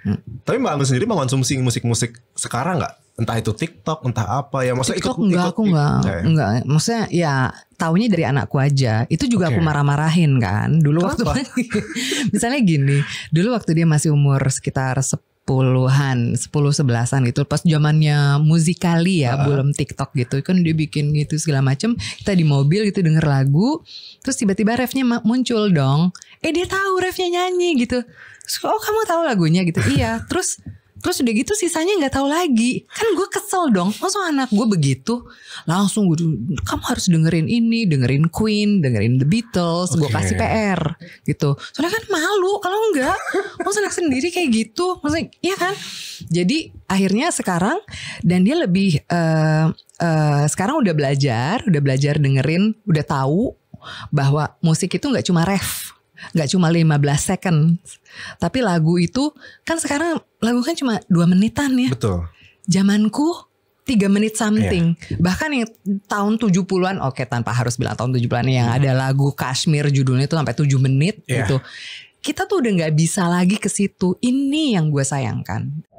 Hmm. Tapi Mbak Anggun sendiri mengonsumsi musik-musik sekarang nggak? Entah itu TikTok, entah apa ya. Maksudnya TikTok ikut, enggak, ikut, aku enggak, Ikut, ya? enggak. Maksudnya ya taunya dari anakku aja. Itu juga okay. aku marah-marahin kan. Dulu Kenapa? waktu misalnya gini, dulu waktu dia masih umur sekitar puluhan, sepuluh sebelasan gitu. Pas zamannya musikali ya, uh. belum TikTok gitu. Kan dia bikin gitu segala macem. Kita di mobil gitu denger lagu. Terus tiba-tiba refnya muncul dong. Eh dia tahu refnya nyanyi gitu. Oh kamu tahu lagunya gitu. iya. Terus Terus udah gitu sisanya nggak tahu lagi. Kan gue kesel dong. Masa anak gue begitu? Langsung gue kamu harus dengerin ini, dengerin Queen, dengerin The Beatles. Okay. Gue kasih PR gitu. Soalnya kan malu kalau enggak senang sendiri kayak gitu maksudnya iya kan jadi akhirnya sekarang dan dia lebih uh, uh, sekarang udah belajar udah belajar dengerin udah tahu bahwa musik itu nggak cuma ref nggak cuma 15 second tapi lagu itu kan sekarang lagu kan cuma dua menitan ya betul zamanku tiga menit something. Yeah. Bahkan yang tahun 70-an, oke tanpa harus bilang tahun 70-an yang hmm. ada lagu Kashmir judulnya itu sampai tujuh menit yeah. gitu kita tuh udah nggak bisa lagi ke situ. Ini yang gue sayangkan.